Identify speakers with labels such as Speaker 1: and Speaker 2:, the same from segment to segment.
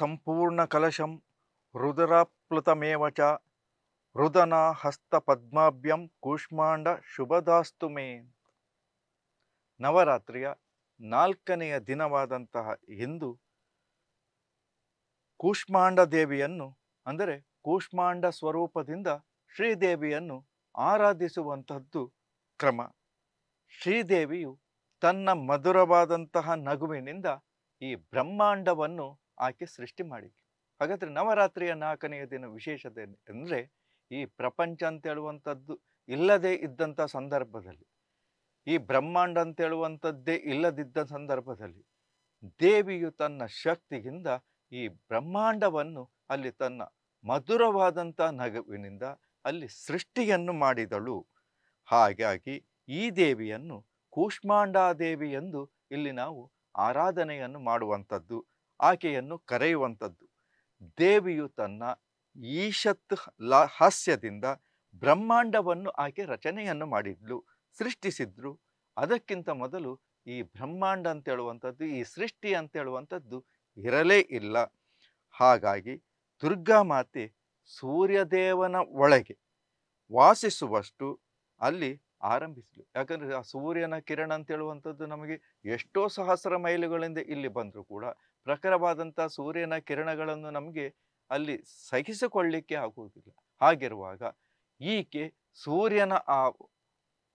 Speaker 1: ಸಂಪೂರ್ಣ ಚ ರುದನ ಹಸ್ತ ಪದ್ಮಾಭ್ಯಂ ಕೂಷ್ಮಾಂಡ ಮೇ ನವರಾತ್ರಿಯ ನಾಲ್ಕನೆಯ ದಿನವಾದಂತಹ ಇಂದು ಕೂಷ್ಮಾಂಡ ದೇವಿಯನ್ನು ಅಂದರೆ ಕೂಷ್ಮಾಂಡ ಸ್ವರೂಪದಿಂದ ಶ್ರೀದೇವಿಯನ್ನು ಆರಾಧಿಸುವಂತಹದ್ದು ಕ್ರಮ ಶ್ರೀದೇವಿಯು ತನ್ನ ಮಧುರವಾದಂತಹ ನಗುವಿನಿಂದ ಈ ಬ್ರಹ್ಮಾಂಡವನ್ನು ಆಕೆ ಸೃಷ್ಟಿ ಮಾಡಿದ್ಲು ಹಾಗಾದ್ರೆ ನವರಾತ್ರಿಯ ನಾಲ್ಕನೆಯ ದಿನ ವಿಶೇಷತೆ ಅಂದರೆ ಈ ಪ್ರಪಂಚ ಅಂತ ಹೇಳುವಂಥದ್ದು ಇಲ್ಲದೇ ಇದ್ದಂಥ ಸಂದರ್ಭದಲ್ಲಿ ಈ ಬ್ರಹ್ಮಾಂಡ ಅಂತ ಹೇಳುವಂಥದ್ದೇ ಇಲ್ಲದಿದ್ದ ಸಂದರ್ಭದಲ್ಲಿ ದೇವಿಯು ತನ್ನ ಶಕ್ತಿಯಿಂದ ಈ ಬ್ರಹ್ಮಾಂಡವನ್ನು ಅಲ್ಲಿ ತನ್ನ ಮಧುರವಾದಂಥ ನಗುವಿನಿಂದ ಅಲ್ಲಿ ಸೃಷ್ಟಿಯನ್ನು ಮಾಡಿದಳು ಹಾಗಾಗಿ ಈ ದೇವಿಯನ್ನು ಕೂಷ್ಮಾಂಡಾದೇವಿ ಎಂದು ಇಲ್ಲಿ ನಾವು ಆರಾಧನೆಯನ್ನು ಮಾಡುವಂಥದ್ದು ಆಕೆಯನ್ನು ಕರೆಯುವಂಥದ್ದು ದೇವಿಯು ತನ್ನ ಈಶತ್ ಹಾಸ್ಯದಿಂದ ಬ್ರಹ್ಮಾಂಡವನ್ನು ಆಕೆ ರಚನೆಯನ್ನು ಮಾಡಿದ್ಲು ಸೃಷ್ಟಿಸಿದ್ರು ಅದಕ್ಕಿಂತ ಮೊದಲು ಈ ಬ್ರಹ್ಮಾಂಡ ಅಂತ ಹೇಳುವಂಥದ್ದು ಈ ಸೃಷ್ಟಿ ಅಂತ ಹೇಳುವಂಥದ್ದು ಇರಲೇ ಇಲ್ಲ ಹಾಗಾಗಿ ದುರ್ಗಾ ಮಾತೆ ಸೂರ್ಯದೇವನ ಒಳಗೆ ವಾಸಿಸುವಷ್ಟು ಅಲ್ಲಿ ಆರಂಭಿಸಲು ಯಾಕಂದರೆ ಆ ಸೂರ್ಯನ ಕಿರಣ ಅಂತ ಹೇಳುವಂಥದ್ದು ನಮಗೆ ಎಷ್ಟೋ ಸಹಸ್ರ ಮೈಲುಗಳಿಂದ ಇಲ್ಲಿ ಬಂದರೂ ಕೂಡ ಪ್ರಖರವಾದಂಥ ಸೂರ್ಯನ ಕಿರಣಗಳನ್ನು ನಮಗೆ ಅಲ್ಲಿ ಸಹಿಸಿಕೊಳ್ಳಿಕ್ಕೆ ಆಗುವುದಿಲ್ಲ ಹಾಗಿರುವಾಗ ಈಕೆ ಸೂರ್ಯನ ಆ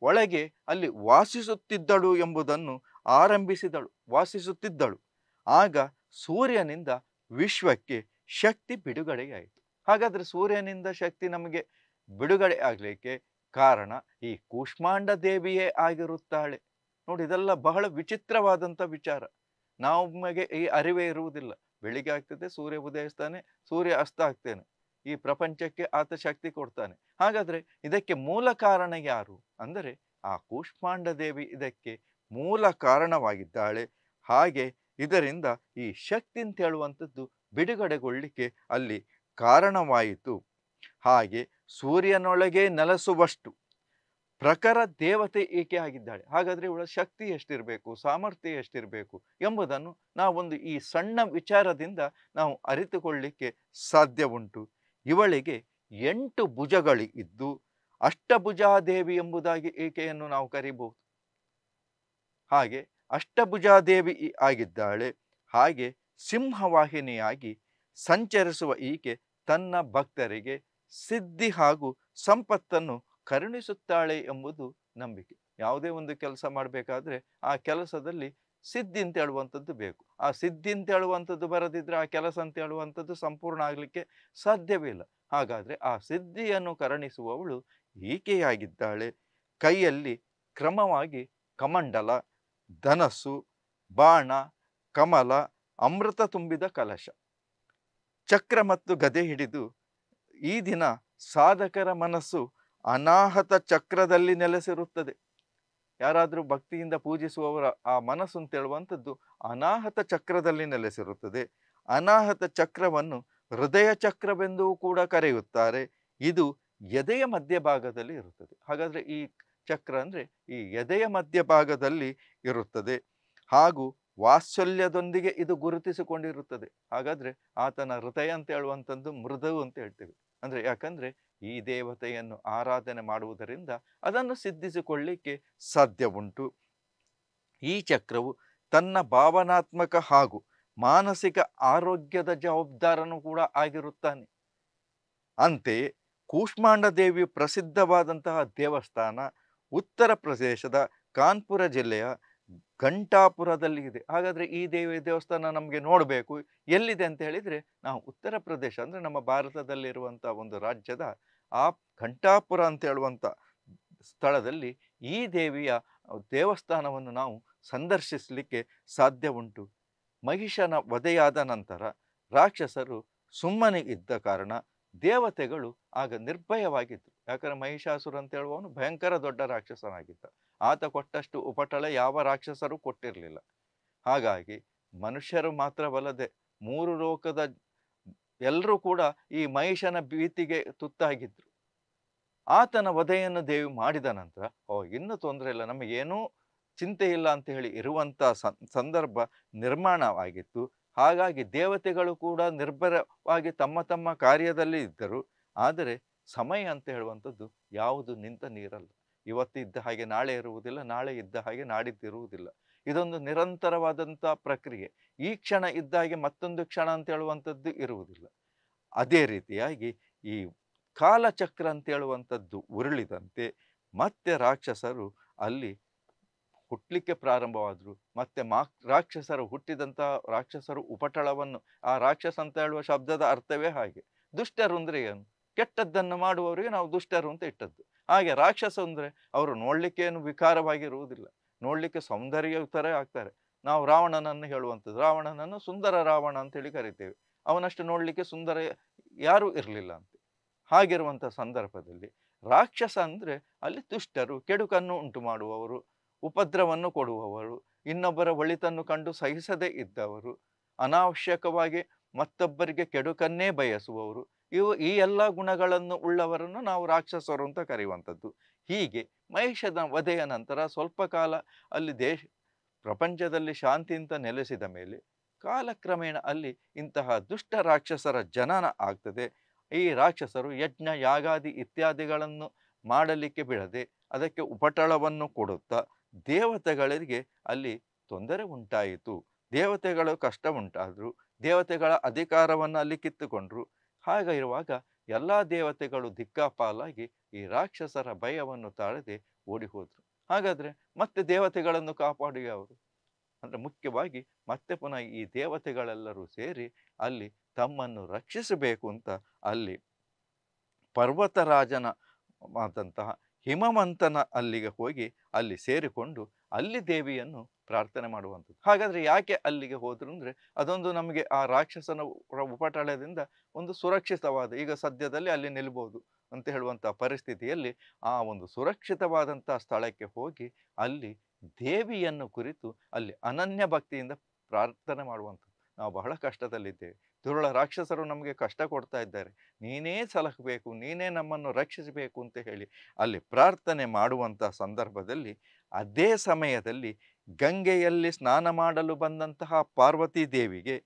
Speaker 1: ಒಳಗೆ ಅಲ್ಲಿ ವಾಸಿಸುತ್ತಿದ್ದಳು ಎಂಬುದನ್ನು ಆರಂಭಿಸಿದಳು ವಾಸಿಸುತ್ತಿದ್ದಳು ಆಗ ಸೂರ್ಯನಿಂದ ವಿಶ್ವಕ್ಕೆ ಶಕ್ತಿ ಬಿಡುಗಡೆಯಾಯಿತು ಹಾಗಾದರೆ ಸೂರ್ಯನಿಂದ ಶಕ್ತಿ ನಮಗೆ ಬಿಡುಗಡೆ ಆಗಲಿಕ್ಕೆ ಕಾರಣ ಈ ಕೂಷ್ಮಾಂಡ ದೇವಿಯೇ ಆಗಿರುತ್ತಾಳೆ ನೋಡಿ ಇದೆಲ್ಲ ಬಹಳ ವಿಚಿತ್ರವಾದಂಥ ವಿಚಾರ ನಮಗೆ ಈ ಅರಿವೇ ಇರುವುದಿಲ್ಲ ಬೆಳಿಗ್ಗೆ ಆಗ್ತದೆ ಸೂರ್ಯ ಉದಯಿಸ್ತಾನೆ ಸೂರ್ಯ ಅಸ್ತ ಆಗ್ತೇನೆ ಈ ಪ್ರಪಂಚಕ್ಕೆ ಆತ ಶಕ್ತಿ ಕೊಡ್ತಾನೆ ಹಾಗಾದರೆ ಇದಕ್ಕೆ ಮೂಲ ಕಾರಣ ಯಾರು ಅಂದರೆ ಆ ಕೂಷ್ಮಾಂಡ ದೇವಿ ಇದಕ್ಕೆ ಮೂಲ ಕಾರಣವಾಗಿದ್ದಾಳೆ ಹಾಗೆ ಇದರಿಂದ ಈ ಶಕ್ತಿ ಅಂತ ಹೇಳುವಂಥದ್ದು ಬಿಡುಗಡೆಗೊಳ್ಳಿಕ್ಕೆ ಅಲ್ಲಿ ಕಾರಣವಾಯಿತು ಹಾಗೆ ಸೂರ್ಯನೊಳಗೆ ನೆಲೆಸುವಷ್ಟು ಪ್ರಖರ ದೇವತೆ ಏಕೆ ಆಗಿದ್ದಾಳೆ ಹಾಗಾದರೆ ಇವಳ ಶಕ್ತಿ ಎಷ್ಟಿರಬೇಕು ಸಾಮರ್ಥ್ಯ ಎಷ್ಟಿರಬೇಕು ಎಂಬುದನ್ನು ನಾವೊಂದು ಈ ಸಣ್ಣ ವಿಚಾರದಿಂದ ನಾವು ಅರಿತುಕೊಳ್ಳಿಕ್ಕೆ ಸಾಧ್ಯ ಉಂಟು ಇವಳಿಗೆ ಎಂಟು ಇದ್ದು ಅಷ್ಟಭುಜಾದೇವಿ ಎಂಬುದಾಗಿ ಏಕೆಯನ್ನು ನಾವು ಕರೀಬಹುದು ಹಾಗೆ ಅಷ್ಟಭುಜಾದೇವಿ ಆಗಿದ್ದಾಳೆ ಹಾಗೆ ಸಿಂಹವಾಹಿನಿಯಾಗಿ ಸಂಚರಿಸುವ ಈಕೆ ತನ್ನ ಭಕ್ತರಿಗೆ ಸಿದ್ಧಿ ಹಾಗೂ ಸಂಪತ್ತನ್ನು ಕರುಣಿಸುತ್ತಾಳೆ ಎಂಬುದು ನಂಬಿಕೆ ಯಾವುದೇ ಒಂದು ಕೆಲಸ ಮಾಡಬೇಕಾದ್ರೆ ಆ ಕೆಲಸದಲ್ಲಿ ಸಿದ್ಧಿ ಅಂತ ಹೇಳುವಂಥದ್ದು ಬೇಕು ಆ ಸಿದ್ಧಿ ಅಂತ ಹೇಳುವಂಥದ್ದು ಬರದಿದ್ರೆ ಆ ಕೆಲಸ ಅಂತ ಹೇಳುವಂಥದ್ದು ಸಂಪೂರ್ಣ ಆಗಲಿಕ್ಕೆ ಸಾಧ್ಯವೇ ಇಲ್ಲ ಹಾಗಾದರೆ ಆ ಸಿದ್ಧಿಯನ್ನು ಕರುಣಿಸುವವಳು ಈಕೆಯಾಗಿದ್ದಾಳೆ ಕೈಯಲ್ಲಿ ಕ್ರಮವಾಗಿ ಕಮಂಡಲ ಧನಸ್ಸು ಬಾಣ ಕಮಲ ಅಮೃತ ತುಂಬಿದ ಕಲಶ ಚಕ್ರ ಮತ್ತು ಗದೆ ಹಿಡಿದು ಈ ದಿನ ಸಾಧಕರ ಮನಸ್ಸು ಅನಾಹತ ಚಕ್ರದಲ್ಲಿ ನೆಲೆಸಿರುತ್ತದೆ ಯಾರಾದರೂ ಭಕ್ತಿಯಿಂದ ಪೂಜಿಸುವವರ ಆ ಮನಸ್ಸು ಅಂತೇಳುವಂಥದ್ದು ಅನಾಹತ ಚಕ್ರದಲ್ಲಿ ನೆಲೆಸಿರುತ್ತದೆ ಅನಾಹತ ಚಕ್ರವನ್ನು ಹೃದಯ ಚಕ್ರವೆಂದೂ ಕೂಡ ಕರೆಯುತ್ತಾರೆ ಇದು ಎದೆಯ ಮಧ್ಯಭಾಗದಲ್ಲಿ ಇರುತ್ತದೆ ಹಾಗಾದರೆ ಈ ಚಕ್ರ ಅಂದರೆ ಈ ಎದೆಯ ಮಧ್ಯಭಾಗದಲ್ಲಿ ಇರುತ್ತದೆ ಹಾಗೂ ವಾತ್ಸಲ್ಯದೊಂದಿಗೆ ಇದು ಗುರುತಿಸಿಕೊಂಡಿರುತ್ತದೆ ಹಾಗಾದರೆ ಆತನ ಹೃದಯ ಅಂತ ಹೇಳುವಂಥದ್ದು ಮೃದು ಅಂತ ಹೇಳ್ತೇವೆ ಅಂದರೆ ಯಾಕಂದರೆ ಈ ದೇವತೆಯನ್ನು ಆರಾಧನೆ ಮಾಡುವುದರಿಂದ ಅದನ್ನು ಸಿದ್ಧಿಸಿಕೊಳ್ಳಿಕ್ಕೆ ಸಾಧ್ಯ ಉಂಟು ಈ ಚಕ್ರವು ತನ್ನ ಭಾವನಾತ್ಮಕ ಹಾಗೂ ಮಾನಸಿಕ ಆರೋಗ್ಯದ ಜವಾಬ್ದಾರನು ಕೂಡ ಆಗಿರುತ್ತಾನೆ ಅಂತೆಯೇ ಕೂಷ್ಮಾಂಡ ದೇವಿ ಪ್ರಸಿದ್ಧವಾದಂತಹ ದೇವಸ್ಥಾನ ಉತ್ತರ ಪ್ರದೇಶದ ಕಾನ್ಪುರ ಜಿಲ್ಲೆಯ ಘಂಟಾಪುರದಲ್ಲಿ ಇದೆ ಹಾಗಾದರೆ ಈ ದೇವಿ ದೇವಸ್ಥಾನ ನಮಗೆ ನೋಡಬೇಕು ಎಲ್ಲಿದೆ ಅಂತ ಹೇಳಿದ್ರೆ ನಾವು ಉತ್ತರ ಪ್ರದೇಶ ಅಂದರೆ ನಮ್ಮ ಭಾರತದಲ್ಲಿರುವಂಥ ಒಂದು ರಾಜ್ಯದ ಆ ಘಂಟಾಪುರ ಅಂತ ಹೇಳುವಂಥ ಸ್ಥಳದಲ್ಲಿ ಈ ದೇವಿಯ ದೇವಸ್ಥಾನವನ್ನು ನಾವು ಸಂದರ್ಶಿಸಲಿಕ್ಕೆ ಸಾಧ್ಯ ಉಂಟು ಮಹಿಷನ ವಧೆಯಾದ ನಂತರ ರಾಕ್ಷಸರು ಸುಮ್ಮನೆ ಇದ್ದ ಕಾರಣ ದೇವತೆಗಳು ಆಗ ನಿರ್ಭಯವಾಗಿದ್ದರು ಯಾಕಂದರೆ ಮಹಿಷಾಸುರ ಅಂತ ಹೇಳುವವನು ಭಯಂಕರ ದೊಡ್ಡ ರಾಕ್ಷಸನಾಗಿದ್ದ ಆತ ಕೊಟ್ಟಷ್ಟು ಉಪಟಳ ಯಾವ ರಾಕ್ಷಸರು ಕೊಟ್ಟಿರಲಿಲ್ಲ ಹಾಗಾಗಿ ಮನುಷ್ಯರು ಮಾತ್ರವಲ್ಲದೆ ಮೂರು ಲೋಕದ ಎಲ್ಲರೂ ಕೂಡ ಈ ಮಹಿಷನ ಭೀತಿಗೆ ತುತ್ತಾಗಿದ್ರು ಆತನ ವಧೆಯನ್ನು ದೇವಿ ಮಾಡಿದ ನಂತರ ಓ ಇನ್ನೂ ತೊಂದರೆ ಇಲ್ಲ ನಮಗೇನೂ ಚಿಂತೆ ಇಲ್ಲ ಅಂತ ಹೇಳಿ ಇರುವಂಥ ಸಂದರ್ಭ ನಿರ್ಮಾಣವಾಗಿತ್ತು ಹಾಗಾಗಿ ದೇವತೆಗಳು ಕೂಡ ನಿರ್ಭರವಾಗಿ ತಮ್ಮ ತಮ್ಮ ಕಾರ್ಯದಲ್ಲಿ ಇದ್ದರು ಆದರೆ ಸಮಯ ಅಂತ ಹೇಳುವಂಥದ್ದು ಯಾವುದು ನಿಂತ ನೀರಲ್ಲ ಇವತ್ತಿದ್ದ ಹಾಗೆ ನಾಳೆ ಇರುವುದಿಲ್ಲ ನಾಳೆ ಇದ್ದ ಹಾಗೆ ನಾಡಿದ್ದಿರುವುದಿಲ್ಲ ಇದೊಂದು ನಿರಂತರವಾದಂಥ ಪ್ರಕ್ರಿಯೆ ಈ ಕ್ಷಣ ಇದ್ದಾಗೆ ಮತ್ತೊಂದು ಕ್ಷಣ ಅಂತ ಹೇಳುವಂಥದ್ದು ಇರುವುದಿಲ್ಲ ಅದೇ ರೀತಿಯಾಗಿ ಈ ಕಾಲಚಕ್ರ ಅಂತ ಹೇಳುವಂಥದ್ದು ಉರುಳಿದಂತೆ ಮತ್ತೆ ರಾಕ್ಷಸರು ಅಲ್ಲಿ ಹುಟ್ಟಲಿಕ್ಕೆ ಪ್ರಾರಂಭವಾದರು ಮತ್ತೆ ಮಾ ರಾಕ್ಷಸರು ಹುಟ್ಟಿದಂಥ ರಾಕ್ಷಸರು ಉಪಟಳವನ್ನು ಆ ರಾಕ್ಷಸ ಅಂತ ಹೇಳುವ ಶಬ್ದದ ಅರ್ಥವೇ ಹಾಗೆ ದುಷ್ಟರು ಅಂದರೆ ಏನು ಕೆಟ್ಟದ್ದನ್ನು ಮಾಡುವವರಿಗೆ ನಾವು ದುಷ್ಟರು ಅಂತ ಇಟ್ಟದ್ದು ಹಾಗೆ ರಾಕ್ಷಸ ಅಂದರೆ ಅವರು ಏನು ವಿಕಾರವಾಗಿರುವುದಿಲ್ಲ ನೋಡಲಿಕ್ಕೆ ಸೌಂದರ್ಯಯುತರೇ ಆಗ್ತಾರೆ ನಾವು ರಾವಣನನ್ನು ಹೇಳುವಂಥದ್ದು ರಾವಣನನ್ನು ಸುಂದರ ರಾವಣ ಅಂತೇಳಿ ಕರಿತೇವೆ ಅವನಷ್ಟು ನೋಡಲಿಕ್ಕೆ ಸುಂದರ ಯಾರೂ ಇರಲಿಲ್ಲ ಅಂತ ಹಾಗಿರುವಂಥ ಸಂದರ್ಭದಲ್ಲಿ ರಾಕ್ಷಸ ಅಂದರೆ ಅಲ್ಲಿ ತುಷ್ಟರು ಕೆಡುಕನ್ನು ಉಂಟು ಮಾಡುವವರು ಉಪದ್ರವನ್ನು ಕೊಡುವವರು ಇನ್ನೊಬ್ಬರ ಒಳಿತನ್ನು ಕಂಡು ಸಹಿಸದೇ ಇದ್ದವರು ಅನಾವಶ್ಯಕವಾಗಿ ಮತ್ತೊಬ್ಬರಿಗೆ ಕೆಡುಕನ್ನೇ ಬಯಸುವವರು ಇವು ಈ ಎಲ್ಲ ಗುಣಗಳನ್ನು ಉಳ್ಳವರನ್ನು ನಾವು ರಾಕ್ಷಸರು ಅಂತ ಕರೆಯುವಂಥದ್ದು ಹೀಗೆ ಮಹಿಷದ ವಧೆಯ ನಂತರ ಸ್ವಲ್ಪ ಕಾಲ ಅಲ್ಲಿ ದೇಶ ಪ್ರಪಂಚದಲ್ಲಿ ಶಾಂತಿಯಿಂದ ನೆಲೆಸಿದ ಮೇಲೆ ಕಾಲಕ್ರಮೇಣ ಅಲ್ಲಿ ಇಂತಹ ದುಷ್ಟ ರಾಕ್ಷಸರ ಜನನ ಆಗ್ತದೆ ಈ ರಾಕ್ಷಸರು ಯಜ್ಞ ಯಾಗಾದಿ ಇತ್ಯಾದಿಗಳನ್ನು ಮಾಡಲಿಕ್ಕೆ ಬಿಡದೆ ಅದಕ್ಕೆ ಉಪಟಳವನ್ನು ಕೊಡುತ್ತಾ ದೇವತೆಗಳಿಗೆ ಅಲ್ಲಿ ತೊಂದರೆ ಉಂಟಾಯಿತು ದೇವತೆಗಳು ಕಷ್ಟ ಉಂಟಾದರು ದೇವತೆಗಳ ಅಧಿಕಾರವನ್ನು ಅಲ್ಲಿ ಕಿತ್ತುಕೊಂಡ್ರು ಹಾಗಿರುವಾಗ ಎಲ್ಲ ದೇವತೆಗಳು ದಿಕ್ಕಾಪಾಲಾಗಿ ಈ ರಾಕ್ಷಸರ ಭಯವನ್ನು ತಾಳದೆ ಓಡಿ ಹೋದರು ಹಾಗಾದರೆ ಮತ್ತೆ ದೇವತೆಗಳನ್ನು ಕಾಪಾಡಿ ಅವರು ಅಂದರೆ ಮುಖ್ಯವಾಗಿ ಮತ್ತೆ ಪುನಃ ಈ ದೇವತೆಗಳೆಲ್ಲರೂ ಸೇರಿ ಅಲ್ಲಿ ತಮ್ಮನ್ನು ರಕ್ಷಿಸಬೇಕು ಅಂತ ಅಲ್ಲಿ ಪರ್ವತರಾಜನ ಆದಂತಹ ಹಿಮಮಂತನ ಅಲ್ಲಿಗೆ ಹೋಗಿ ಅಲ್ಲಿ ಸೇರಿಕೊಂಡು ಅಲ್ಲಿ ದೇವಿಯನ್ನು ಪ್ರಾರ್ಥನೆ ಮಾಡುವಂಥದ್ದು ಹಾಗಾದರೆ ಯಾಕೆ ಅಲ್ಲಿಗೆ ಹೋದ್ರು ಅಂದರೆ ಅದೊಂದು ನಮಗೆ ಆ ರಾಕ್ಷಸನ ಉಪಟಳದಿಂದ ಒಂದು ಸುರಕ್ಷಿತವಾದ ಈಗ ಸದ್ಯದಲ್ಲಿ ಅಲ್ಲಿ ನಿಲ್ಬೋದು ಅಂತ ಹೇಳುವಂಥ ಪರಿಸ್ಥಿತಿಯಲ್ಲಿ ಆ ಒಂದು ಸುರಕ್ಷಿತವಾದಂಥ ಸ್ಥಳಕ್ಕೆ ಹೋಗಿ ಅಲ್ಲಿ ದೇವಿಯನ್ನು ಕುರಿತು ಅಲ್ಲಿ ಅನನ್ಯ ಭಕ್ತಿಯಿಂದ ಪ್ರಾರ್ಥನೆ ಮಾಡುವಂಥದ್ದು ನಾವು ಬಹಳ ಕಷ್ಟದಲ್ಲಿದ್ದೇವೆ ದುರುಳ ರಾಕ್ಷಸರು ನಮಗೆ ಕಷ್ಟ ಕೊಡ್ತಾ ಇದ್ದಾರೆ ನೀನೇ ಸಲಹಬೇಕು ನೀನೇ ನಮ್ಮನ್ನು ರಕ್ಷಿಸಬೇಕು ಅಂತ ಹೇಳಿ ಅಲ್ಲಿ ಪ್ರಾರ್ಥನೆ ಮಾಡುವಂಥ ಸಂದರ್ಭದಲ್ಲಿ ಅದೇ ಸಮಯದಲ್ಲಿ ಗಂಗೆಯಲ್ಲಿ ಸ್ನಾನ ಮಾಡಲು ಬಂದಂತಹ ಪಾರ್ವತಿ ದೇವಿಗೆ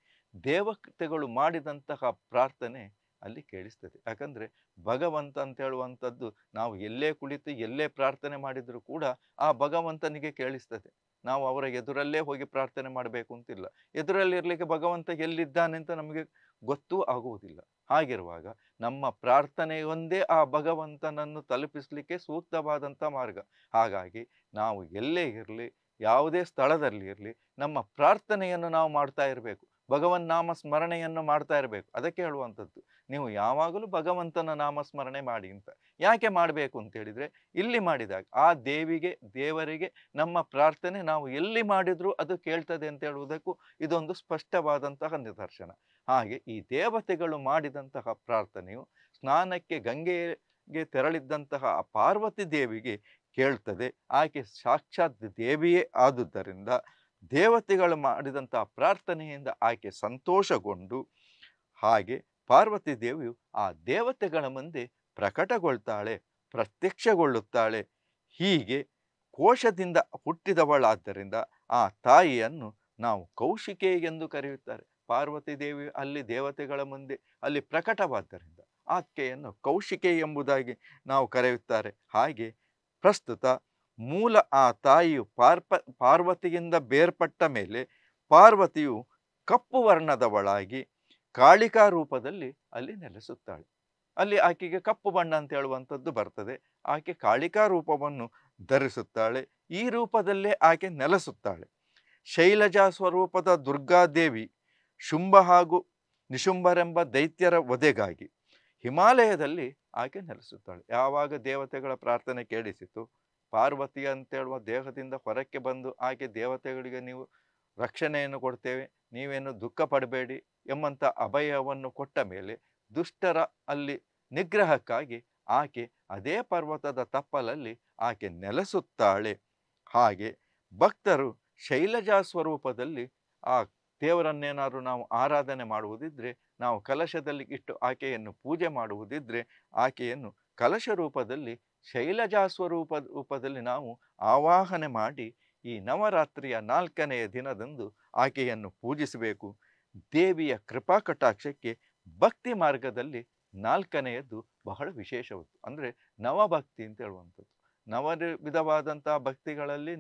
Speaker 1: ದೇವತೆಗಳು ಮಾಡಿದಂತಹ ಪ್ರಾರ್ಥನೆ ಅಲ್ಲಿ ಕೇಳಿಸ್ತದೆ ಯಾಕಂದರೆ ಭಗವಂತ ಅಂತ ಹೇಳುವಂಥದ್ದು ನಾವು ಎಲ್ಲೇ ಕುಳಿತು ಎಲ್ಲೇ ಪ್ರಾರ್ಥನೆ ಮಾಡಿದರೂ ಕೂಡ ಆ ಭಗವಂತನಿಗೆ ಕೇಳಿಸ್ತದೆ ನಾವು ಅವರ ಎದುರಲ್ಲೇ ಹೋಗಿ ಪ್ರಾರ್ಥನೆ ಮಾಡಬೇಕು ಅಂತಿಲ್ಲ ಎದುರಲ್ಲಿರಲಿಕ್ಕೆ ಭಗವಂತ ಎಲ್ಲಿದ್ದಾನೆ ಅಂತ ನಮಗೆ ಗೊತ್ತೂ ಆಗುವುದಿಲ್ಲ ಹಾಗಿರುವಾಗ ನಮ್ಮ ಪ್ರಾರ್ಥನೆಯೊಂದೇ ಆ ಭಗವಂತನನ್ನು ತಲುಪಿಸಲಿಕ್ಕೆ ಸೂಕ್ತವಾದಂಥ ಮಾರ್ಗ ಹಾಗಾಗಿ ನಾವು ಎಲ್ಲೇ ಇರಲಿ ಯಾವುದೇ ಸ್ಥಳದಲ್ಲಿ ಇರಲಿ ನಮ್ಮ ಪ್ರಾರ್ಥನೆಯನ್ನು ನಾವು ಮಾಡ್ತಾ ಇರಬೇಕು ಭಗವನ್ ನಾಮ ಸ್ಮರಣೆಯನ್ನು ಮಾಡ್ತಾ ಇರಬೇಕು ಅದಕ್ಕೆ ಹೇಳುವಂಥದ್ದು ನೀವು ಯಾವಾಗಲೂ ಭಗವಂತನ ನಾಮಸ್ಮರಣೆ ಮಾಡಿ ಅಂತ ಯಾಕೆ ಮಾಡಬೇಕು ಅಂತ ಹೇಳಿದರೆ ಇಲ್ಲಿ ಮಾಡಿದಾಗ ಆ ದೇವಿಗೆ ದೇವರಿಗೆ ನಮ್ಮ ಪ್ರಾರ್ಥನೆ ನಾವು ಎಲ್ಲಿ ಮಾಡಿದರೂ ಅದು ಕೇಳ್ತದೆ ಅಂತ ಹೇಳುವುದಕ್ಕೂ ಇದೊಂದು ಸ್ಪಷ್ಟವಾದಂತಹ ನಿದರ್ಶನ ಹಾಗೆ ಈ ದೇವತೆಗಳು ಮಾಡಿದಂತಹ ಪ್ರಾರ್ಥನೆಯು ಸ್ನಾನಕ್ಕೆ ಗಂಗೆಗೆ ತೆರಳಿದ್ದಂತಹ ಆ ಪಾರ್ವತಿ ದೇವಿಗೆ ಕೇಳ್ತದೆ ಆಕೆ ಸಾಕ್ಷಾತ್ ದೇವಿಯೇ ಆದುದರಿಂದ ದೇವತೆಗಳು ಮಾಡಿದಂತಹ ಪ್ರಾರ್ಥನೆಯಿಂದ ಆಕೆ ಸಂತೋಷಗೊಂಡು ಹಾಗೆ ಪಾರ್ವತಿ ದೇವಿಯು ಆ ದೇವತೆಗಳ ಮುಂದೆ ಪ್ರಕಟಗೊಳ್ತಾಳೆ ಪ್ರತ್ಯಕ್ಷಗೊಳ್ಳುತ್ತಾಳೆ ಹೀಗೆ ಕೋಶದಿಂದ ಹುಟ್ಟಿದವಳಾದ್ದರಿಂದ ಆ ತಾಯಿಯನ್ನು ನಾವು ಕೌಶಿಕೆ ಎಂದು ಕರೆಯುತ್ತಾರೆ ಪಾರ್ವತಿ ದೇವಿ ಅಲ್ಲಿ ದೇವತೆಗಳ ಮುಂದೆ ಅಲ್ಲಿ ಪ್ರಕಟವಾದ್ದರಿಂದ ಆಕೆಯನ್ನು ಕೌಶಿಕೆ ಎಂಬುದಾಗಿ ನಾವು ಕರೆಯುತ್ತಾರೆ ಹಾಗೆ ಪ್ರಸ್ತುತ ಮೂಲ ಆ ತಾಯಿಯು ಪಾರ್ಪ ಪಾರ್ವತಿಯಿಂದ ಬೇರ್ಪಟ್ಟ ಮೇಲೆ ಪಾರ್ವತಿಯು ಕಪ್ಪು ವರ್ಣದವಳಾಗಿ ಕಾಳಿಕಾ ರೂಪದಲ್ಲಿ ಅಲ್ಲಿ ನೆಲೆಸುತ್ತಾಳೆ ಅಲ್ಲಿ ಆಕೆಗೆ ಕಪ್ಪು ಬಣ್ಣ ಅಂತ ಹೇಳುವಂಥದ್ದು ಬರ್ತದೆ ಆಕೆ ಕಾಳಿಕಾ ರೂಪವನ್ನು ಧರಿಸುತ್ತಾಳೆ ಈ ರೂಪದಲ್ಲೇ ಆಕೆ ನೆಲೆಸುತ್ತಾಳೆ ಶೈಲಜಾ ಸ್ವರೂಪದ ದುರ್ಗಾದೇವಿ ಶುಂಭ ಹಾಗೂ ನಿಶುಂಭರೆಂಬ ದೈತ್ಯರ ಒದೆಗಾಗಿ ಹಿಮಾಲಯದಲ್ಲಿ ಆಕೆ ನೆಲೆಸುತ್ತಾಳೆ ಯಾವಾಗ ದೇವತೆಗಳ ಪ್ರಾರ್ಥನೆ ಕೇಳಿಸಿತು ಪಾರ್ವತಿ ಅಂತೇಳುವ ದೇಹದಿಂದ ಹೊರಕ್ಕೆ ಬಂದು ಆಕೆ ದೇವತೆಗಳಿಗೆ ನೀವು ರಕ್ಷಣೆಯನ್ನು ಕೊಡ್ತೇವೆ ನೀವೇನು ದುಃಖ ಪಡಬೇಡಿ ಎಂಬಂಥ ಅಭಯವನ್ನು ಕೊಟ್ಟ ಮೇಲೆ ದುಷ್ಟರ ಅಲ್ಲಿ ನಿಗ್ರಹಕ್ಕಾಗಿ ಆಕೆ ಅದೇ ಪರ್ವತದ ತಪ್ಪಲಲ್ಲಿ ಆಕೆ ನೆಲೆಸುತ್ತಾಳೆ ಹಾಗೆ ಭಕ್ತರು ಶೈಲಜಾ ಸ್ವರೂಪದಲ್ಲಿ ಆ ದೇವರನ್ನೇನಾದರೂ ನಾವು ಆರಾಧನೆ ಮಾಡುವುದಿದ್ರೆ ನಾವು ಕಲಶದಲ್ಲಿ ಇಟ್ಟು ಆಕೆಯನ್ನು ಪೂಜೆ ಮಾಡುವುದಿದ್ದರೆ ಆಕೆಯನ್ನು ಕಲಶ ರೂಪದಲ್ಲಿ ಶೈಲಜಾ ಸ್ವರೂಪ ರೂಪದಲ್ಲಿ ನಾವು ಆವಾಹನೆ ಮಾಡಿ ಈ ನವರಾತ್ರಿಯ ನಾಲ್ಕನೆಯ ದಿನದಂದು ಆಕೆಯನ್ನು ಪೂಜಿಸಬೇಕು ದೇವಿಯ ಕೃಪಾ ಕಟಾಕ್ಷಕ್ಕೆ ಭಕ್ತಿ ಮಾರ್ಗದಲ್ಲಿ ನಾಲ್ಕನೆಯದ್ದು ಬಹಳ ವಿಶೇಷವತ್ತು ಅಂದರೆ ನವಭಕ್ತಿ ಅಂತ ಹೇಳುವಂಥದ್ದು ನವ ವಿಧವಾದಂತಹ ಭಕ್ತಿಗಳಲ್ಲಿ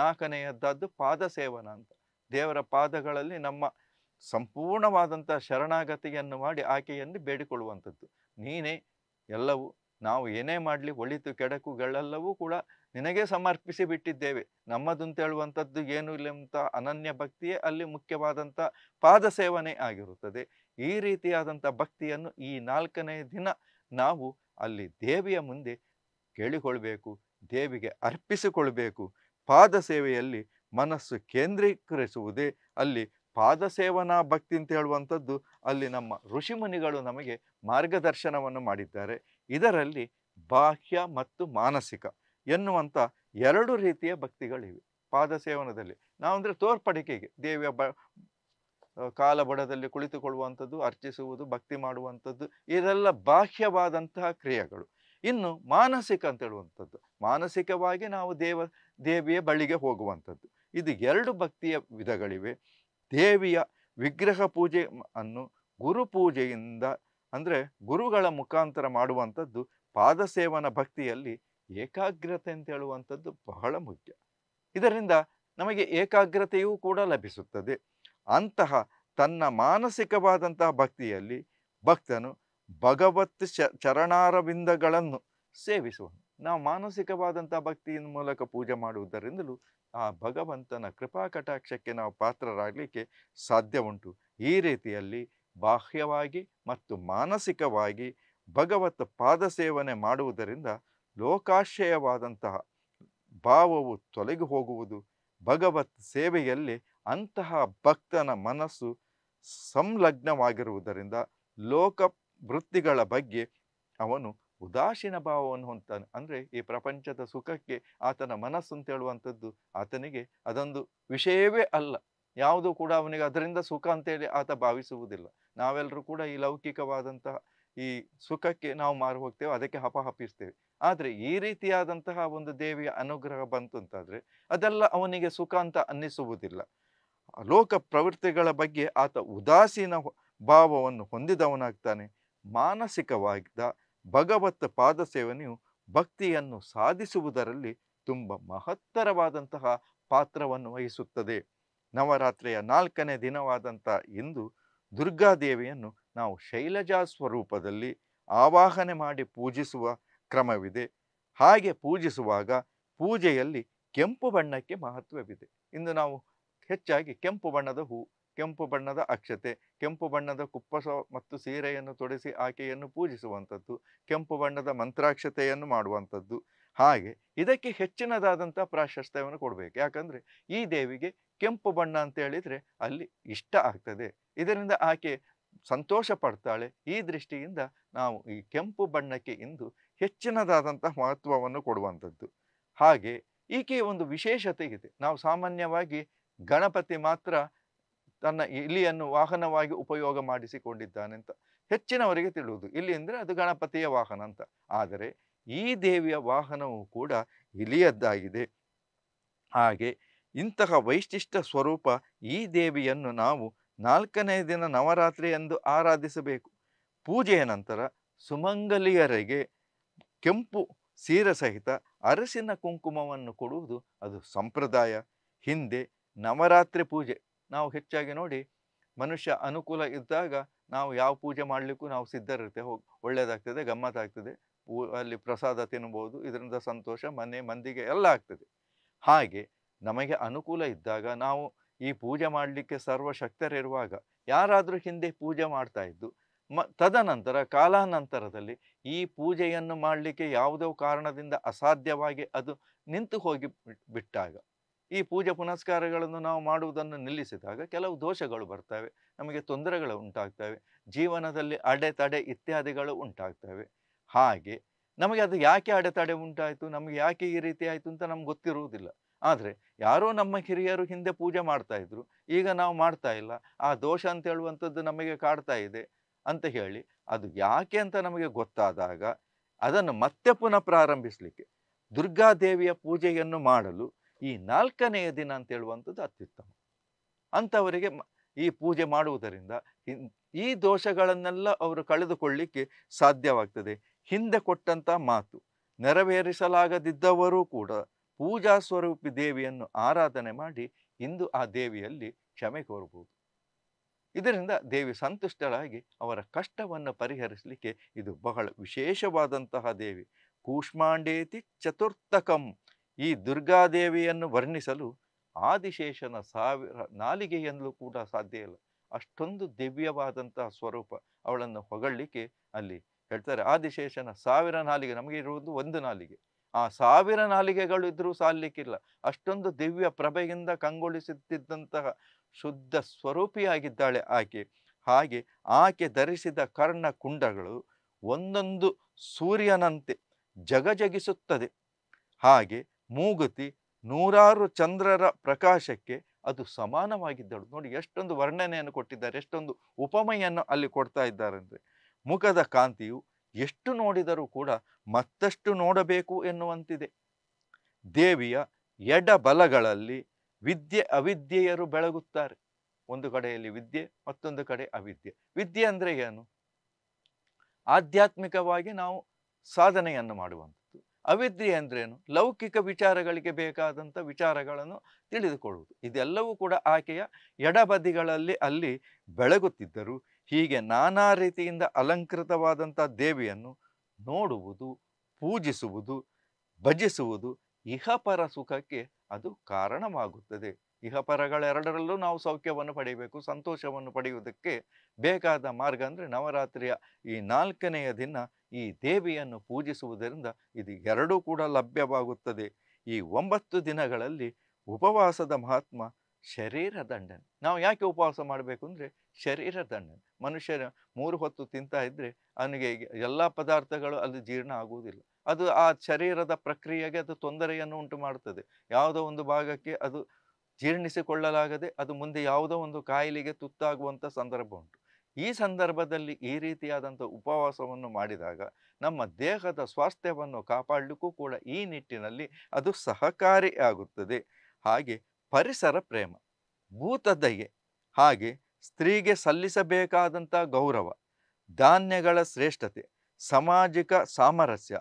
Speaker 1: ನಾಲ್ಕನೆಯದ್ದಾದ್ದು ಪಾದ ಸೇವನ ಅಂತ ದೇವರ ಪಾದಗಳಲ್ಲಿ ನಮ್ಮ ಸಂಪೂರ್ಣವಾದಂಥ ಶರಣಾಗತಿಯನ್ನು ಮಾಡಿ ಆಕೆಯನ್ನು ಬೇಡಿಕೊಳ್ಳುವಂಥದ್ದು ನೀನೇ ಎಲ್ಲವೂ ನಾವು ಏನೇ ಮಾಡಲಿ ಒಳಿತು ಕೆಡಕುಗಳೆಲ್ಲವೂ ಕೂಡ ನಿನಗೆ ಸಮರ್ಪಿಸಿ ಬಿಟ್ಟಿದ್ದೇವೆ ನಮ್ಮದಂತ ಹೇಳುವಂಥದ್ದು ಏನು ಇಲ್ಲ ಅಂತ ಅನನ್ಯ ಭಕ್ತಿಯೇ ಅಲ್ಲಿ ಮುಖ್ಯವಾದಂಥ ಪಾದ ಸೇವನೆ ಆಗಿರುತ್ತದೆ ಈ ರೀತಿಯಾದಂಥ ಭಕ್ತಿಯನ್ನು ಈ ನಾಲ್ಕನೇ ದಿನ ನಾವು ಅಲ್ಲಿ ದೇವಿಯ ಮುಂದೆ ಕೇಳಿಕೊಳ್ಬೇಕು ದೇವಿಗೆ ಅರ್ಪಿಸಿಕೊಳ್ಬೇಕು ಪಾದ ಸೇವೆಯಲ್ಲಿ ಮನಸ್ಸು ಕೇಂದ್ರೀಕರಿಸುವುದೇ ಅಲ್ಲಿ ಪಾದ ಸೇವನಾ ಭಕ್ತಿ ಅಂತ ಹೇಳುವಂಥದ್ದು ಅಲ್ಲಿ ನಮ್ಮ ಋಷಿಮುನಿಗಳು ನಮಗೆ ಮಾರ್ಗದರ್ಶನವನ್ನು ಮಾಡಿದ್ದಾರೆ ಇದರಲ್ಲಿ ಬಾಹ್ಯ ಮತ್ತು ಮಾನಸಿಕ ಎನ್ನುವಂಥ ಎರಡು ರೀತಿಯ ಭಕ್ತಿಗಳಿವೆ ಪಾದ ಸೇವನದಲ್ಲಿ ನಾವಂದರೆ ತೋರ್ಪಡಿಕೆಗೆ ದೇವಿಯ ಬ ಕಾಲ ಬಡದಲ್ಲಿ ಕುಳಿತುಕೊಳ್ಳುವಂಥದ್ದು ಅರ್ಚಿಸುವುದು ಭಕ್ತಿ ಮಾಡುವಂಥದ್ದು ಇದೆಲ್ಲ ಬಾಹ್ಯವಾದಂತಹ ಕ್ರಿಯೆಗಳು ಇನ್ನು ಮಾನಸಿಕ ಅಂತ ಹೇಳುವಂಥದ್ದು ಮಾನಸಿಕವಾಗಿ ನಾವು ದೇವ ದೇವಿಯ ಬಳಿಗೆ ಹೋಗುವಂಥದ್ದು ಇದು ಎರಡು ಭಕ್ತಿಯ ವಿಧಗಳಿವೆ ದೇವಿಯ ವಿಗ್ರಹ ಪೂಜೆ ಅನ್ನು ಗುರು ಪೂಜೆಯಿಂದ ಅಂದರೆ ಗುರುಗಳ ಮುಖಾಂತರ ಮಾಡುವಂಥದ್ದು ಪಾದಸೇವನ ಭಕ್ತಿಯಲ್ಲಿ ಏಕಾಗ್ರತೆ ಅಂತ ಹೇಳುವಂಥದ್ದು ಬಹಳ ಮುಖ್ಯ ಇದರಿಂದ ನಮಗೆ ಏಕಾಗ್ರತೆಯೂ ಕೂಡ ಲಭಿಸುತ್ತದೆ ಅಂತಹ ತನ್ನ ಮಾನಸಿಕವಾದಂತಹ ಭಕ್ತಿಯಲ್ಲಿ ಭಕ್ತನು ಭಗವತ್ ಚರಣಾರವಿಂದಗಳನ್ನು ಸೇವಿಸುವ ನಾವು ಮಾನಸಿಕವಾದಂಥ ಭಕ್ತಿಯ ಮೂಲಕ ಪೂಜೆ ಮಾಡುವುದರಿಂದಲೂ ಆ ಭಗವಂತನ ಕೃಪಾ ಕಟಾಕ್ಷಕ್ಕೆ ನಾವು ಪಾತ್ರರಾಗಲಿಕ್ಕೆ ಸಾಧ್ಯ ಉಂಟು ಈ ರೀತಿಯಲ್ಲಿ ಬಾಹ್ಯವಾಗಿ ಮತ್ತು ಮಾನಸಿಕವಾಗಿ ಭಗವತ್ ಪಾದ ಸೇವನೆ ಮಾಡುವುದರಿಂದ ಲೋಕಾಶಯವಾದಂತಹ ಭಾವವು ತೊಲಗಿ ಹೋಗುವುದು ಭಗವತ್ ಸೇವೆಯಲ್ಲಿ ಅಂತಹ ಭಕ್ತನ ಮನಸ್ಸು ಸಂಲಗ್ನವಾಗಿರುವುದರಿಂದ ಲೋಕ ವೃತ್ತಿಗಳ ಬಗ್ಗೆ ಅವನು ಉದಾಸೀನ ಭಾವವನ್ನು ಹೊಂದ್ತಾನೆ ಅಂದರೆ ಈ ಪ್ರಪಂಚದ ಸುಖಕ್ಕೆ ಆತನ ಮನಸ್ಸು ಅಂತ ಹೇಳುವಂಥದ್ದು ಆತನಿಗೆ ಅದೊಂದು ವಿಷಯವೇ ಅಲ್ಲ ಯಾವುದು ಕೂಡ ಅವನಿಗೆ ಅದರಿಂದ ಸುಖ ಅಂತೇಳಿ ಆತ ಭಾವಿಸುವುದಿಲ್ಲ ನಾವೆಲ್ಲರೂ ಕೂಡ ಈ ಲೌಕಿಕವಾದಂತಹ ಈ ಸುಖಕ್ಕೆ ನಾವು ಮಾರು ಹೋಗ್ತೇವೆ ಅದಕ್ಕೆ ಹಪ ಹಪ್ಪಿಸ್ತೇವೆ ಆದರೆ ಈ ರೀತಿಯಾದಂತಹ ಒಂದು ದೇವಿಯ ಅನುಗ್ರಹ ಬಂತು ಅಂತಾದರೆ ಅದೆಲ್ಲ ಅವನಿಗೆ ಸುಖ ಅಂತ ಅನ್ನಿಸುವುದಿಲ್ಲ ಲೋಕ ಪ್ರವೃತ್ತಿಗಳ ಬಗ್ಗೆ ಆತ ಉದಾಸೀನ ಭಾವವನ್ನು ಹೊಂದಿದವನಾಗ್ತಾನೆ ಮಾನಸಿಕವಾಗಿದ್ದ ಭಗವತ್ ಪಾದ ಸೇವನೆಯು ಭಕ್ತಿಯನ್ನು ಸಾಧಿಸುವುದರಲ್ಲಿ ತುಂಬ ಮಹತ್ತರವಾದಂತಹ ಪಾತ್ರವನ್ನು ವಹಿಸುತ್ತದೆ ನವರಾತ್ರಿಯ ನಾಲ್ಕನೇ ದಿನವಾದಂಥ ಇಂದು ದುರ್ಗಾದೇವಿಯನ್ನು ನಾವು ಶೈಲಜಾ ಸ್ವರೂಪದಲ್ಲಿ ಆವಾಹನೆ ಮಾಡಿ ಪೂಜಿಸುವ ಕ್ರಮವಿದೆ ಹಾಗೆ ಪೂಜಿಸುವಾಗ ಪೂಜೆಯಲ್ಲಿ ಕೆಂಪು ಬಣ್ಣಕ್ಕೆ ಮಹತ್ವವಿದೆ ಇಂದು ನಾವು ಹೆಚ್ಚಾಗಿ ಕೆಂಪು ಬಣ್ಣದ ಹೂ ಕೆಂಪು ಬಣ್ಣದ ಅಕ್ಷತೆ ಕೆಂಪು ಬಣ್ಣದ ಕುಪ್ಪಸ ಮತ್ತು ಸೀರೆಯನ್ನು ತೊಡಿಸಿ ಆಕೆಯನ್ನು ಪೂಜಿಸುವಂಥದ್ದು ಕೆಂಪು ಬಣ್ಣದ ಮಂತ್ರಾಕ್ಷತೆಯನ್ನು ಮಾಡುವಂಥದ್ದು ಹಾಗೆ ಇದಕ್ಕೆ ಹೆಚ್ಚಿನದಾದಂಥ ಪ್ರಾಶಸ್ತ್ಯವನ್ನು ಕೊಡಬೇಕು ಯಾಕಂದರೆ ಈ ದೇವಿಗೆ ಕೆಂಪು ಬಣ್ಣ ಅಂತ ಹೇಳಿದರೆ ಅಲ್ಲಿ ಇಷ್ಟ ಆಗ್ತದೆ ಇದರಿಂದ ಆಕೆ ಸಂತೋಷ ಪಡ್ತಾಳೆ ಈ ದೃಷ್ಟಿಯಿಂದ ನಾವು ಈ ಕೆಂಪು ಬಣ್ಣಕ್ಕೆ ಇಂದು ಹೆಚ್ಚಿನದಾದಂತಹ ಮಹತ್ವವನ್ನು ಕೊಡುವಂಥದ್ದು ಹಾಗೆ ಈಕೆಯ ಒಂದು ವಿಶೇಷತೆ ಇದೆ ನಾವು ಸಾಮಾನ್ಯವಾಗಿ ಗಣಪತಿ ಮಾತ್ರ ತನ್ನ ಇಲಿಯನ್ನು ವಾಹನವಾಗಿ ಉಪಯೋಗ ಮಾಡಿಸಿಕೊಂಡಿದ್ದಾನೆ ಅಂತ ಹೆಚ್ಚಿನವರಿಗೆ ತಿಳುವುದು ಇಲ್ಲಿ ಅಂದರೆ ಅದು ಗಣಪತಿಯ ವಾಹನ ಅಂತ ಆದರೆ ಈ ದೇವಿಯ ವಾಹನವು ಕೂಡ ಇಲಿಯದ್ದಾಗಿದೆ ಹಾಗೆ ಇಂತಹ ವೈಶಿಷ್ಟ್ಯ ಸ್ವರೂಪ ಈ ದೇವಿಯನ್ನು ನಾವು ನಾಲ್ಕನೇ ದಿನ ನವರಾತ್ರಿ ಎಂದು ಆರಾಧಿಸಬೇಕು ಪೂಜೆಯ ನಂತರ ಸುಮಂಗಲಿಯರಿಗೆ ಕೆಂಪು ಸೀರೆ ಸಹಿತ ಅರಸಿನ ಕುಂಕುಮವನ್ನು ಕೊಡುವುದು ಅದು ಸಂಪ್ರದಾಯ ಹಿಂದೆ ನವರಾತ್ರಿ ಪೂಜೆ ನಾವು ಹೆಚ್ಚಾಗಿ ನೋಡಿ ಮನುಷ್ಯ ಅನುಕೂಲ ಇದ್ದಾಗ ನಾವು ಯಾವ ಪೂಜೆ ಮಾಡಲಿಕ್ಕೂ ನಾವು ಸಿದ್ಧರಿರುತ್ತೆ ಹೋಗಿ ಒಳ್ಳೆಯದಾಗ್ತದೆ ಗಮ್ಮತ್ತಾಗ್ತದೆ ಪೂ ಅಲ್ಲಿ ಪ್ರಸಾದ ತಿನ್ಬೋದು ಇದರಿಂದ ಸಂತೋಷ ಮನೆ ಮಂದಿಗೆ ಎಲ್ಲ ಆಗ್ತದೆ ಹಾಗೆ ನಮಗೆ ಅನುಕೂಲ ಇದ್ದಾಗ ನಾವು ಈ ಪೂಜೆ ಮಾಡಲಿಕ್ಕೆ ಸರ್ವಶಕ್ತರಿರುವಾಗ ಯಾರಾದರೂ ಹಿಂದೆ ಪೂಜೆ ಮಾಡ್ತಾ ಇದ್ದು ಮ ತದನಂತರ ಕಾಲಾನಂತರದಲ್ಲಿ ಈ ಪೂಜೆಯನ್ನು ಮಾಡಲಿಕ್ಕೆ ಯಾವುದೋ ಕಾರಣದಿಂದ ಅಸಾಧ್ಯವಾಗಿ ಅದು ನಿಂತು ಹೋಗಿ ಬಿಟ್ಟಾಗ ಈ ಪೂಜೆ ಪುನಸ್ಕಾರಗಳನ್ನು ನಾವು ಮಾಡುವುದನ್ನು ನಿಲ್ಲಿಸಿದಾಗ ಕೆಲವು ದೋಷಗಳು ಬರ್ತವೆ ನಮಗೆ ತೊಂದರೆಗಳು ಉಂಟಾಗ್ತವೆ ಜೀವನದಲ್ಲಿ ಅಡೆತಡೆ ಇತ್ಯಾದಿಗಳು ಉಂಟಾಗ್ತವೆ ಹಾಗೆ ನಮಗೆ ಅದು ಯಾಕೆ ಅಡೆತಡೆ ಉಂಟಾಯಿತು ನಮಗೆ ಯಾಕೆ ಈ ರೀತಿ ಆಯಿತು ಅಂತ ನಮ್ಗೆ ಗೊತ್ತಿರುವುದಿಲ್ಲ ಆದರೆ ಯಾರೋ ನಮ್ಮ ಹಿರಿಯರು ಹಿಂದೆ ಪೂಜೆ ಮಾಡ್ತಾ ಇದ್ರು ಈಗ ನಾವು ಮಾಡ್ತಾ ಇಲ್ಲ ಆ ದೋಷ ಅಂತ ಹೇಳುವಂಥದ್ದು ನಮಗೆ ಕಾಡ್ತಾ ಇದೆ ಅಂತ ಹೇಳಿ ಅದು ಯಾಕೆ ಅಂತ ನಮಗೆ ಗೊತ್ತಾದಾಗ ಅದನ್ನು ಮತ್ತೆ ಪುನಃ ಪ್ರಾರಂಭಿಸಲಿಕ್ಕೆ ದುರ್ಗಾದೇವಿಯ ಪೂಜೆಯನ್ನು ಮಾಡಲು ಈ ನಾಲ್ಕನೆಯ ದಿನ ಅಂತ ಹೇಳುವಂಥದ್ದು ಅತ್ಯುತ್ತಮ ಅಂಥವರಿಗೆ ಈ ಪೂಜೆ ಮಾಡುವುದರಿಂದ ಈ ದೋಷಗಳನ್ನೆಲ್ಲ ಅವರು ಕಳೆದುಕೊಳ್ಳಿಕ್ಕೆ ಸಾಧ್ಯವಾಗ್ತದೆ ಹಿಂದೆ ಕೊಟ್ಟಂಥ ಮಾತು ನೆರವೇರಿಸಲಾಗದಿದ್ದವರೂ ಕೂಡ ಪೂಜಾ ಸ್ವರೂಪಿ ದೇವಿಯನ್ನು ಆರಾಧನೆ ಮಾಡಿ ಇಂದು ಆ ದೇವಿಯಲ್ಲಿ ಕ್ಷಮೆ ಕೋರಬಹುದು ಇದರಿಂದ ದೇವಿ ಸಂತುಷ್ಟಳಾಗಿ ಅವರ ಕಷ್ಟವನ್ನು ಪರಿಹರಿಸಲಿಕ್ಕೆ ಇದು ಬಹಳ ವಿಶೇಷವಾದಂತಹ ದೇವಿ ಕೂಷ್ಮಾಂಡೇತಿ ಚತುರ್ಥಕಂ ಈ ದುರ್ಗಾದೇವಿಯನ್ನು ವರ್ಣಿಸಲು ಆದಿಶೇಷನ ಸಾವಿರ ನಾಲಿಗೆಯಲ್ಲೂ ಕೂಡ ಸಾಧ್ಯ ಇಲ್ಲ ಅಷ್ಟೊಂದು ದಿವ್ಯವಾದಂತಹ ಸ್ವರೂಪ ಅವಳನ್ನು ಹೊಗಳಲಿಕ್ಕೆ ಅಲ್ಲಿ ಹೇಳ್ತಾರೆ ಆದಿಶೇಷನ ಸಾವಿರ ನಾಲಿಗೆ ನಮಗೆ ಇರುವುದು ಒಂದು ನಾಲಿಗೆ ಆ ಸಾವಿರ ನಾಲಿಗೆಗಳು ಇದ್ರೂ ಸಾಲಿಕ್ಕಿಲ್ಲ ಅಷ್ಟೊಂದು ದಿವ್ಯ ಪ್ರಭೆಯಿಂದ ಕಂಗೊಳಿಸುತ್ತಿದ್ದಂತಹ ಶುದ್ಧ ಸ್ವರೂಪಿಯಾಗಿದ್ದಾಳೆ ಆಕೆ ಹಾಗೆ ಆಕೆ ಧರಿಸಿದ ಕರ್ಣ ಕುಂಡಗಳು ಒಂದೊಂದು ಸೂರ್ಯನಂತೆ ಜಗಜಗಿಸುತ್ತದೆ ಹಾಗೆ ಮೂಗುತಿ ನೂರಾರು ಚಂದ್ರರ ಪ್ರಕಾಶಕ್ಕೆ ಅದು ಸಮಾನವಾಗಿದ್ದಳು ನೋಡಿ ಎಷ್ಟೊಂದು ವರ್ಣನೆಯನ್ನು ಕೊಟ್ಟಿದ್ದಾರೆ ಎಷ್ಟೊಂದು ಉಪಮೆಯನ್ನು ಅಲ್ಲಿ ಕೊಡ್ತಾ ಇದ್ದಾರೆ ಅಂದರೆ ಮುಖದ ಕಾಂತಿಯು ಎಷ್ಟು ನೋಡಿದರೂ ಕೂಡ ಮತ್ತಷ್ಟು ನೋಡಬೇಕು ಎನ್ನುವಂತಿದೆ ದೇವಿಯ ಎಡ ಬಲಗಳಲ್ಲಿ ವಿದ್ಯೆ ಅವಿದ್ಯೆಯರು ಬೆಳಗುತ್ತಾರೆ ಒಂದು ಕಡೆಯಲ್ಲಿ ವಿದ್ಯೆ ಮತ್ತೊಂದು ಕಡೆ ಅವಿದ್ಯೆ ವಿದ್ಯೆ ಅಂದರೆ ಏನು ಆಧ್ಯಾತ್ಮಿಕವಾಗಿ ನಾವು ಸಾಧನೆಯನ್ನು ಮಾಡುವಂಥದ್ದು ಅವಿದ್ಯೆ ಅಂದ್ರೇನು ಲೌಕಿಕ ವಿಚಾರಗಳಿಗೆ ಬೇಕಾದಂಥ ವಿಚಾರಗಳನ್ನು ತಿಳಿದುಕೊಳ್ಳುವುದು ಇದೆಲ್ಲವೂ ಕೂಡ ಆಕೆಯ ಎಡಬದಿಗಳಲ್ಲಿ ಅಲ್ಲಿ ಬೆಳಗುತ್ತಿದ್ದರು ಹೀಗೆ ನಾನಾ ರೀತಿಯಿಂದ ಅಲಂಕೃತವಾದಂಥ ದೇವಿಯನ್ನು ನೋಡುವುದು ಪೂಜಿಸುವುದು ಭಜಿಸುವುದು ಇಹಪರ ಸುಖಕ್ಕೆ ಅದು ಕಾರಣವಾಗುತ್ತದೆ ಇಹಪರಗಳೆರಡರಲ್ಲೂ ನಾವು ಸೌಖ್ಯವನ್ನು ಪಡೆಯಬೇಕು ಸಂತೋಷವನ್ನು ಪಡೆಯುವುದಕ್ಕೆ ಬೇಕಾದ ಮಾರ್ಗ ಅಂದರೆ ನವರಾತ್ರಿಯ ಈ ನಾಲ್ಕನೆಯ ದಿನ ಈ ದೇವಿಯನ್ನು ಪೂಜಿಸುವುದರಿಂದ ಇದು ಎರಡೂ ಕೂಡ ಲಭ್ಯವಾಗುತ್ತದೆ ಈ ಒಂಬತ್ತು ದಿನಗಳಲ್ಲಿ ಉಪವಾಸದ ಮಹಾತ್ಮ ಶರೀರ ದಂಡನೆ ನಾವು ಯಾಕೆ ಉಪವಾಸ ಮಾಡಬೇಕು ಅಂದರೆ ಶರೀರ ದಂಡ ಮನುಷ್ಯ ಮೂರು ಹೊತ್ತು ತಿಂತ ಇದ್ದರೆ ಅವನಿಗೆ ಎಲ್ಲ ಪದಾರ್ಥಗಳು ಅಲ್ಲಿ ಜೀರ್ಣ ಆಗುವುದಿಲ್ಲ ಅದು ಆ ಶರೀರದ ಪ್ರಕ್ರಿಯೆಗೆ ಅದು ತೊಂದರೆಯನ್ನು ಉಂಟು ಮಾಡುತ್ತದೆ ಯಾವುದೋ ಒಂದು ಭಾಗಕ್ಕೆ ಅದು ಜೀರ್ಣಿಸಿಕೊಳ್ಳಲಾಗದೆ ಅದು ಮುಂದೆ ಯಾವುದೋ ಒಂದು ಕಾಯಿಲೆಗೆ ತುತ್ತಾಗುವಂಥ ಸಂದರ್ಭ ಉಂಟು ಈ ಸಂದರ್ಭದಲ್ಲಿ ಈ ರೀತಿಯಾದಂಥ ಉಪವಾಸವನ್ನು ಮಾಡಿದಾಗ ನಮ್ಮ ದೇಹದ ಸ್ವಾಸ್ಥ್ಯವನ್ನು ಕಾಪಾಡಲಿಕ್ಕೂ ಕೂಡ ಈ ನಿಟ್ಟಿನಲ್ಲಿ ಅದು ಸಹಕಾರಿಯಾಗುತ್ತದೆ ಹಾಗೆ ಪರಿಸರ ಪ್ರೇಮ ಭೂತದಯೆ ಹಾಗೆ ಸ್ತ್ರೀಗೆ ಸಲ್ಲಿಸಬೇಕಾದಂಥ ಗೌರವ ಧಾನ್ಯಗಳ ಶ್ರೇಷ್ಠತೆ ಸಾಮಾಜಿಕ ಸಾಮರಸ್ಯ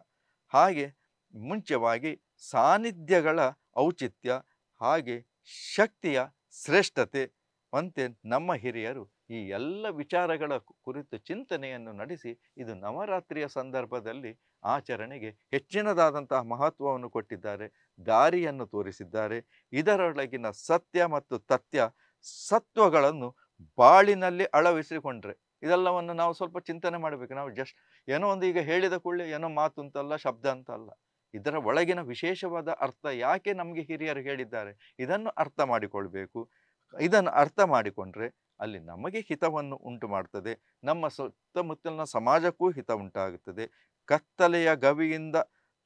Speaker 1: ಹಾಗೆ ಮುಂಚೆವಾಗಿ ಸಾನ್ನಿಧ್ಯಗಳ ಔಚಿತ್ಯ ಹಾಗೆ ಶಕ್ತಿಯ ಶ್ರೇಷ್ಠತೆ ಅಂತೆ ನಮ್ಮ ಹಿರಿಯರು ಈ ಎಲ್ಲ ವಿಚಾರಗಳ ಕುರಿತು ಚಿಂತನೆಯನ್ನು ನಡೆಸಿ ಇದು ನವರಾತ್ರಿಯ ಸಂದರ್ಭದಲ್ಲಿ ಆಚರಣೆಗೆ ಹೆಚ್ಚಿನದಾದಂತಹ ಮಹತ್ವವನ್ನು ಕೊಟ್ಟಿದ್ದಾರೆ ದಾರಿಯನ್ನು ತೋರಿಸಿದ್ದಾರೆ ಇದರೊಳಗಿನ ಸತ್ಯ ಮತ್ತು ತತ್ಯ ಸತ್ವಗಳನ್ನು ಬಾಳಿನಲ್ಲಿ ಅಳವಿಸಿಕೊಂಡ್ರೆ ಇದೆಲ್ಲವನ್ನು ನಾವು ಸ್ವಲ್ಪ ಚಿಂತನೆ ಮಾಡಬೇಕು ನಾವು ಜಸ್ಟ್ ಏನೋ ಒಂದು ಈಗ ಹೇಳಿದ ಕೂಡಲೇ ಏನೋ ಮಾತು ಅಂತಲ್ಲ ಶಬ್ದ ಅಂತಲ್ಲ ಇದರ ಒಳಗಿನ ವಿಶೇಷವಾದ ಅರ್ಥ ಯಾಕೆ ನಮಗೆ ಹಿರಿಯರು ಹೇಳಿದ್ದಾರೆ ಇದನ್ನು ಅರ್ಥ ಮಾಡಿಕೊಳ್ಬೇಕು ಇದನ್ನು ಅರ್ಥ ಮಾಡಿಕೊಂಡ್ರೆ ಅಲ್ಲಿ ನಮಗೆ ಹಿತವನ್ನು ಉಂಟು ಮಾಡ್ತದೆ ನಮ್ಮ ಸುತ್ತಮುತ್ತಲಿನ ಸಮಾಜಕ್ಕೂ ಹಿತ ಉಂಟಾಗುತ್ತದೆ ಕತ್ತಲೆಯ ಗವಿಯಿಂದ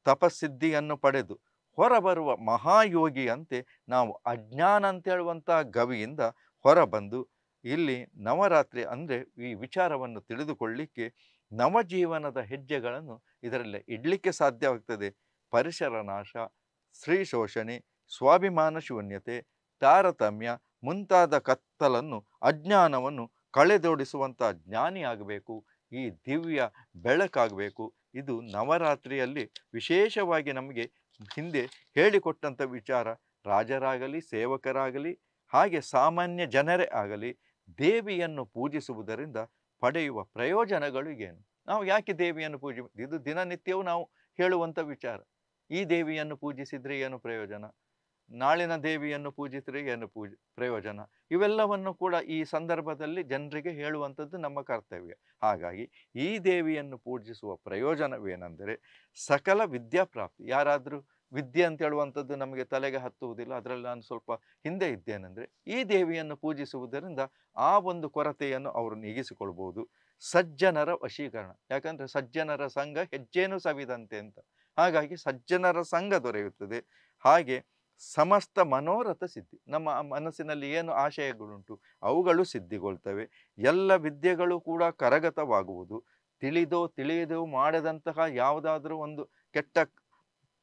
Speaker 1: ತಪಸ್ಸಿದ್ಧಿಯನ್ನು ಪಡೆದು ಹೊರಬರುವ ಮಹಾಯೋಗಿಯಂತೆ ನಾವು ಅಜ್ಞಾನ ಅಂತ ಹೇಳುವಂತಹ ಗವಿಯಿಂದ ಹೊರಬಂದು ಇಲ್ಲಿ ನವರಾತ್ರಿ ಅಂದರೆ ಈ ವಿಚಾರವನ್ನು ತಿಳಿದುಕೊಳ್ಳಿಕ್ಕೆ ನವಜೀವನದ ಹೆಜ್ಜೆಗಳನ್ನು ಇದರಲ್ಲಿ ಇಡಲಿಕ್ಕೆ ಸಾಧ್ಯವಾಗ್ತದೆ ಪರಿಸರ ನಾಶ ಸ್ತ್ರೀ ಶೋಷಣೆ ಸ್ವಾಭಿಮಾನ ಶೂನ್ಯತೆ ತಾರತಮ್ಯ ಮುಂತಾದ ಕತ್ತಲನ್ನು ಅಜ್ಞಾನವನ್ನು ಕಳೆದೋಡಿಸುವಂಥ ಜ್ಞಾನಿಯಾಗಬೇಕು ಈ ದಿವ್ಯ ಬೆಳಕಾಗಬೇಕು ಇದು ನವರಾತ್ರಿಯಲ್ಲಿ ವಿಶೇಷವಾಗಿ ನಮಗೆ ಹಿಂದೆ ಹೇಳಿಕೊಟ್ಟಂಥ ವಿಚಾರ ರಾಜರಾಗಲಿ ಸೇವಕರಾಗಲಿ ಹಾಗೆ ಸಾಮಾನ್ಯ ಜನರೇ ಆಗಲಿ ದೇವಿಯನ್ನು ಪೂಜಿಸುವುದರಿಂದ ಪಡೆಯುವ ಪ್ರಯೋಜನಗಳು ಏನು ನಾವು ಯಾಕೆ ದೇವಿಯನ್ನು ಪೂಜೆ ಇದು ದಿನನಿತ್ಯವೂ ನಾವು ಹೇಳುವಂಥ ವಿಚಾರ ಈ ದೇವಿಯನ್ನು ಪೂಜಿಸಿದರೆ ಏನು ಪ್ರಯೋಜನ ನಾಳಿನ ದೇವಿಯನ್ನು ಪೂಜಿಸಿದರೆ ಏನು ಪೂಜೆ ಪ್ರಯೋಜನ ಇವೆಲ್ಲವನ್ನು ಕೂಡ ಈ ಸಂದರ್ಭದಲ್ಲಿ ಜನರಿಗೆ ಹೇಳುವಂಥದ್ದು ನಮ್ಮ ಕರ್ತವ್ಯ ಹಾಗಾಗಿ ಈ ದೇವಿಯನ್ನು ಪೂಜಿಸುವ ಪ್ರಯೋಜನವೇನೆಂದರೆ ಸಕಲ ವಿದ್ಯಾಪ್ರಾಪ್ತಿ ಯಾರಾದರೂ ವಿದ್ಯೆ ಅಂತ ಹೇಳುವಂಥದ್ದು ನಮಗೆ ತಲೆಗೆ ಹತ್ತುವುದಿಲ್ಲ ಅದರಲ್ಲಿ ನಾನು ಸ್ವಲ್ಪ ಹಿಂದೆ ಇದ್ದೇನೆಂದರೆ ಈ ದೇವಿಯನ್ನು ಪೂಜಿಸುವುದರಿಂದ ಆ ಒಂದು ಕೊರತೆಯನ್ನು ಅವರು ನೀಗಿಸಿಕೊಳ್ಬೋದು ಸಜ್ಜನರ ವಶೀಕರಣ ಯಾಕಂದರೆ ಸಜ್ಜನರ ಸಂಘ ಹೆಜ್ಜೇನು ಸವಿದಂತೆ ಅಂತ ಹಾಗಾಗಿ ಸಜ್ಜನರ ಸಂಘ ದೊರೆಯುತ್ತದೆ ಹಾಗೆ ಸಮಸ್ತ ಮನೋರಥ ಸಿದ್ಧಿ ನಮ್ಮ ಮನಸ್ಸಿನಲ್ಲಿ ಏನು ಆಶಯಗಳುಂಟು ಅವುಗಳು ಸಿದ್ಧಿಗೊಳ್ತವೆ ಎಲ್ಲ ವಿದ್ಯೆಗಳು ಕೂಡ ಕರಗತವಾಗುವುದು ತಿಳಿದೋ ತಿಳಿಯದೋ ಮಾಡದಂತಹ ಯಾವುದಾದ್ರೂ ಒಂದು ಕೆಟ್ಟ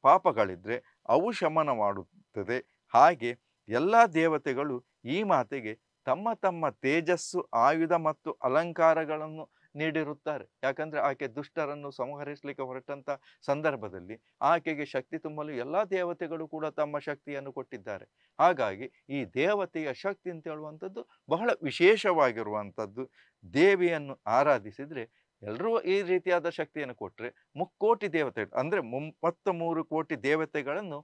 Speaker 1: ಪಾಪಗಳಿದ್ದರೆ ಅವು ಶಮನ ಮಾಡುತ್ತದೆ ಹಾಗೆ ಎಲ್ಲ ದೇವತೆಗಳು ಈ ಮಾತೆಗೆ ತಮ್ಮ ತಮ್ಮ ತೇಜಸ್ಸು ಆಯುಧ ಮತ್ತು ಅಲಂಕಾರಗಳನ್ನು ನೀಡಿರುತ್ತಾರೆ ಯಾಕಂದರೆ ಆಕೆ ದುಷ್ಟರನ್ನು ಸಂಹರಿಸಲಿಕ್ಕೆ ಹೊರಟಂಥ ಸಂದರ್ಭದಲ್ಲಿ ಆಕೆಗೆ ಶಕ್ತಿ ತುಂಬಲು ಎಲ್ಲ ದೇವತೆಗಳು ಕೂಡ ತಮ್ಮ ಶಕ್ತಿಯನ್ನು ಕೊಟ್ಟಿದ್ದಾರೆ ಹಾಗಾಗಿ ಈ ದೇವತೆಯ ಶಕ್ತಿ ಅಂತ ಹೇಳುವಂಥದ್ದು ಬಹಳ ವಿಶೇಷವಾಗಿರುವಂಥದ್ದು ದೇವಿಯನ್ನು ಆರಾಧಿಸಿದರೆ ಎಲ್ಲರೂ ಈ ರೀತಿಯಾದ ಶಕ್ತಿಯನ್ನು ಕೊಟ್ಟರೆ ಮುಕ್ಕೋಟಿ ದೇವತೆ ಅಂದರೆ ಮುಪ್ಪತ್ತ ಮೂರು ಕೋಟಿ ದೇವತೆಗಳನ್ನು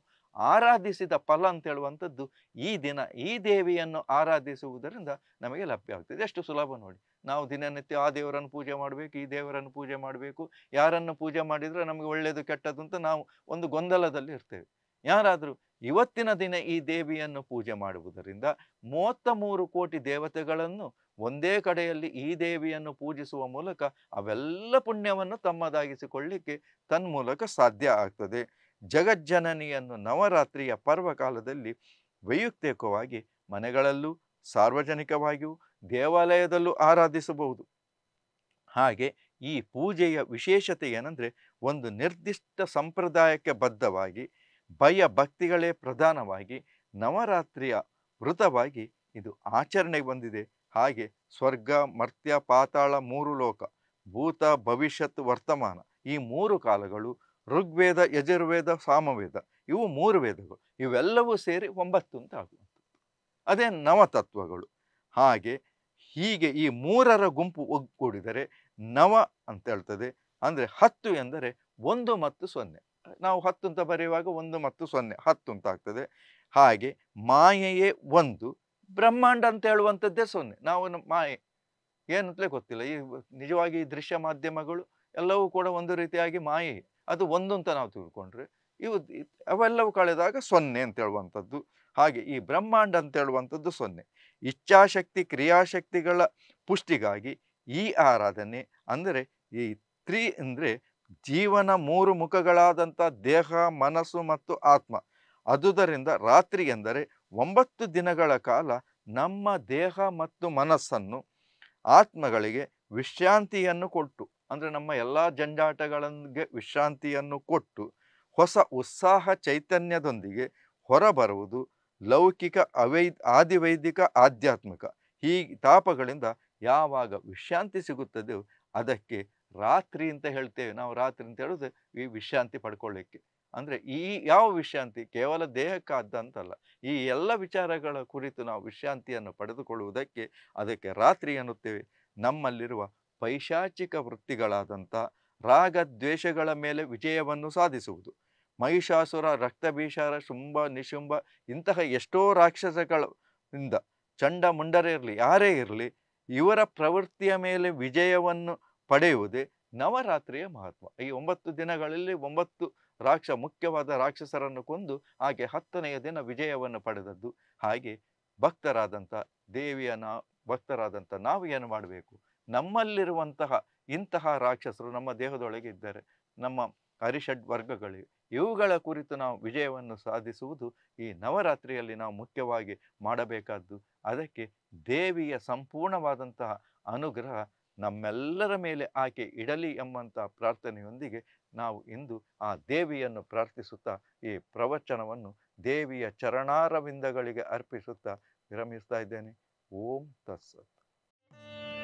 Speaker 1: ಆರಾಧಿಸಿದ ಫಲ ಅಂತ ಹೇಳುವಂಥದ್ದು ಈ ದಿನ ಈ ದೇವಿಯನ್ನು ಆರಾಧಿಸುವುದರಿಂದ ನಮಗೆ ಲಭ್ಯ ಆಗ್ತದೆ ಎಷ್ಟು ಸುಲಭ ನೋಡಿ ನಾವು ದಿನನಿತ್ಯ ಆ ದೇವರನ್ನು ಪೂಜೆ ಮಾಡಬೇಕು ಈ ದೇವರನ್ನು ಪೂಜೆ ಮಾಡಬೇಕು ಯಾರನ್ನು ಪೂಜೆ ಮಾಡಿದರೆ ನಮಗೆ ಒಳ್ಳೆಯದು ಕೆಟ್ಟದ್ದು ಅಂತ ನಾವು ಒಂದು ಗೊಂದಲದಲ್ಲಿ ಇರ್ತೇವೆ ಯಾರಾದರೂ ಇವತ್ತಿನ ದಿನ ಈ ದೇವಿಯನ್ನು ಪೂಜೆ ಮಾಡುವುದರಿಂದ ಮೂವತ್ತ ಮೂರು ಕೋಟಿ ದೇವತೆಗಳನ್ನು ಒಂದೇ ಕಡೆಯಲ್ಲಿ ಈ ದೇವಿಯನ್ನು ಪೂಜಿಸುವ ಮೂಲಕ ಅವೆಲ್ಲ ಪುಣ್ಯವನ್ನು ತಮ್ಮದಾಗಿಸಿಕೊಳ್ಳಿಕ್ಕೆ ತನ್ಮೂಲಕ ಸಾಧ್ಯ ಆಗ್ತದೆ ಜಗಜ್ಜನನಿಯನ್ನು ನವರಾತ್ರಿಯ ಪರ್ವಕಾಲದಲ್ಲಿ ವೈಯಕ್ತಿಕವಾಗಿ ಮನೆಗಳಲ್ಲೂ ಸಾರ್ವಜನಿಕವಾಗಿಯೂ ದೇವಾಲಯದಲ್ಲೂ ಆರಾಧಿಸಬಹುದು ಹಾಗೆ ಈ ಪೂಜೆಯ ವಿಶೇಷತೆ ಏನಂದರೆ ಒಂದು ನಿರ್ದಿಷ್ಟ ಸಂಪ್ರದಾಯಕ್ಕೆ ಬದ್ಧವಾಗಿ ಭಯ ಭಕ್ತಿಗಳೇ ಪ್ರಧಾನವಾಗಿ ನವರಾತ್ರಿಯ ವೃತವಾಗಿ ಇದು ಆಚರಣೆಗೆ ಬಂದಿದೆ ಹಾಗೆ ಸ್ವರ್ಗ ಮರ್ತ್ಯ ಪಾತಾಳ ಮೂರು ಲೋಕ ಭೂತ ಭವಿಷ್ಯತ್ ವರ್ತಮಾನ ಈ ಮೂರು ಕಾಲಗಳು ಋಗ್ವೇದ ಯಜುರ್ವೇದ ಸಾಮವೇದ ಇವು ಮೂರು ವೇದಗಳು ಇವೆಲ್ಲವೂ ಸೇರಿ ಒಂಬತ್ತು ಅಂತ ಆಗುವಂಥದ್ದು ಅದೇ ನವತತ್ವಗಳು ಹಾಗೆ ಹೀಗೆ ಈ ಮೂರರ ಗುಂಪು ಒಗ್ಗೂಡಿದರೆ ನವ ಅಂತ ಹೇಳ್ತದೆ ಅಂದರೆ ಹತ್ತು ಎಂದರೆ ಒಂದು ಮತ್ತು ಸೊನ್ನೆ ನಾವು ಹತ್ತು ಅಂತ ಬರೆಯುವಾಗ ಒಂದು ಮತ್ತು ಸೊನ್ನೆ ಹತ್ತು ಅಂತ ಆಗ್ತದೆ ಹಾಗೆ ಮಾಯೆಯೇ ಒಂದು ಬ್ರಹ್ಮಾಂಡ ಅಂತ ಹೇಳುವಂಥದ್ದೇ ಸೊನ್ನೆ ನಾವು ಮಾಯೆ ಏನಂತಲೇ ಗೊತ್ತಿಲ್ಲ ಈ ನಿಜವಾಗಿ ದೃಶ್ಯ ಮಾಧ್ಯಮಗಳು ಎಲ್ಲವೂ ಕೂಡ ಒಂದು ರೀತಿಯಾಗಿ ಮಾಯೆ ಅದು ಒಂದು ಅಂತ ನಾವು ತಿಳ್ಕೊಂಡ್ರೆ ಇವು ಅವೆಲ್ಲವೂ ಕಳೆದಾಗ ಸೊನ್ನೆ ಅಂತ ಹೇಳುವಂಥದ್ದು ಹಾಗೆ ಈ ಬ್ರಹ್ಮಾಂಡ ಅಂತ ಹೇಳುವಂಥದ್ದು ಸೊನ್ನೆ ಇಚ್ಛಾಶಕ್ತಿ ಕ್ರಿಯಾಶಕ್ತಿಗಳ ಪುಷ್ಟಿಗಾಗಿ ಈ ಆರಾಧನೆ ಅಂದರೆ ಈ ತ್ರಿ ಅಂದರೆ ಜೀವನ ಮೂರು ಮುಖಗಳಾದಂಥ ದೇಹ ಮನಸ್ಸು ಮತ್ತು ಆತ್ಮ ಅದುದರಿಂದ ರಾತ್ರಿ ಎಂದರೆ ಒಂಬತ್ತು ದಿನಗಳ ಕಾಲ ನಮ್ಮ ದೇಹ ಮತ್ತು ಮನಸ್ಸನ್ನು ಆತ್ಮಗಳಿಗೆ ವಿಶ್ರಾಂತಿಯನ್ನು ಕೊಟ್ಟು ಅಂದರೆ ನಮ್ಮ ಎಲ್ಲ ಜಂಜಾಟಗಳಿಗೆ ವಿಶ್ರಾಂತಿಯನ್ನು ಕೊಟ್ಟು ಹೊಸ ಉತ್ಸಾಹ ಚೈತನ್ಯದೊಂದಿಗೆ ಹೊರಬರುವುದು ಲೌಕಿಕ ಅವೈ ಆದಿವೈದಿಕ ಆಧ್ಯಾತ್ಮಿಕ ಈ ತಾಪಗಳಿಂದ ಯಾವಾಗ ವಿಶ್ರಾಂತಿ ಸಿಗುತ್ತದೆಯೋ ಅದಕ್ಕೆ ರಾತ್ರಿ ಅಂತ ಹೇಳ್ತೇವೆ ನಾವು ರಾತ್ರಿ ಅಂತ ಹೇಳೋದು ಈ ವಿಶ್ರಾಂತಿ ಪಡ್ಕೊಳ್ಳಿಕ್ಕೆ ಅಂದರೆ ಈ ಯಾವ ವಿಶ್ರಾಂತಿ ಕೇವಲ ದೇಹಕ್ಕಾದಂತಲ್ಲ ಈ ಎಲ್ಲ ವಿಚಾರಗಳ ಕುರಿತು ನಾವು ವಿಶ್ರಾಂತಿಯನ್ನು ಪಡೆದುಕೊಳ್ಳುವುದಕ್ಕೆ ಅದಕ್ಕೆ ರಾತ್ರಿ ಎನ್ನುತ್ತೇವೆ ನಮ್ಮಲ್ಲಿರುವ ಪೈಶಾಚಿಕ ವೃತ್ತಿಗಳಾದಂಥ ರಾಗದ್ವೇಷಗಳ ಮೇಲೆ ವಿಜಯವನ್ನು ಸಾಧಿಸುವುದು ಮಹಿಷಾಸುರ ರಕ್ತಭೀಷಾರ ಶುಂಭ ನಿಶುಂಭ ಇಂತಹ ಎಷ್ಟೋ ರಾಕ್ಷಸಗಳಿಂದ ಚಂಡ ಮುಂಡರೇ ಇರಲಿ ಯಾರೇ ಇರಲಿ ಇವರ ಪ್ರವೃತ್ತಿಯ ಮೇಲೆ ವಿಜಯವನ್ನು ಪಡೆಯುವುದೇ ನವರಾತ್ರಿಯ ಮಹತ್ವ ಈ ಒಂಬತ್ತು ದಿನಗಳಲ್ಲಿ ಒಂಬತ್ತು ರಾಕ್ಷ ಮುಖ್ಯವಾದ ರಾಕ್ಷಸರನ್ನು ಕೊಂದು ಆಕೆ ಹತ್ತನೆಯ ದಿನ ವಿಜಯವನ್ನು ಪಡೆದದ್ದು ಹಾಗೆ ಭಕ್ತರಾದಂಥ ದೇವಿಯ ನಾ ಭಕ್ತರಾದಂಥ ನಾವು ಏನು ಮಾಡಬೇಕು ನಮ್ಮಲ್ಲಿರುವಂತಹ ಇಂತಹ ರಾಕ್ಷಸರು ನಮ್ಮ ದೇಹದೊಳಗೆ ಇದ್ದಾರೆ ನಮ್ಮ ಹರಿಷಡ್ ವರ್ಗಗಳಿವೆ ಇವುಗಳ ಕುರಿತು ನಾವು ವಿಜಯವನ್ನು ಸಾಧಿಸುವುದು ಈ ನವರಾತ್ರಿಯಲ್ಲಿ ನಾವು ಮುಖ್ಯವಾಗಿ ಮಾಡಬೇಕಾದ್ದು ಅದಕ್ಕೆ ದೇವಿಯ ಸಂಪೂರ್ಣವಾದಂತಹ ಅನುಗ್ರಹ ನಮ್ಮೆಲ್ಲರ ಮೇಲೆ ಆಕೆ ಇಡಲಿ ಎಂಬಂತಹ ಪ್ರಾರ್ಥನೆಯೊಂದಿಗೆ ನಾವು ಇಂದು ಆ ದೇವಿಯನ್ನು ಪ್ರಾರ್ಥಿಸುತ್ತಾ ಈ ಪ್ರವಚನವನ್ನು ದೇವಿಯ ಚರಣಾರವಿಂದಗಳಿಗೆ ಅರ್ಪಿಸುತ್ತಾ ವಿರಮಿಸ್ತಾ ಇದ್ದೇನೆ ಓಂ ತತ್ಸತ್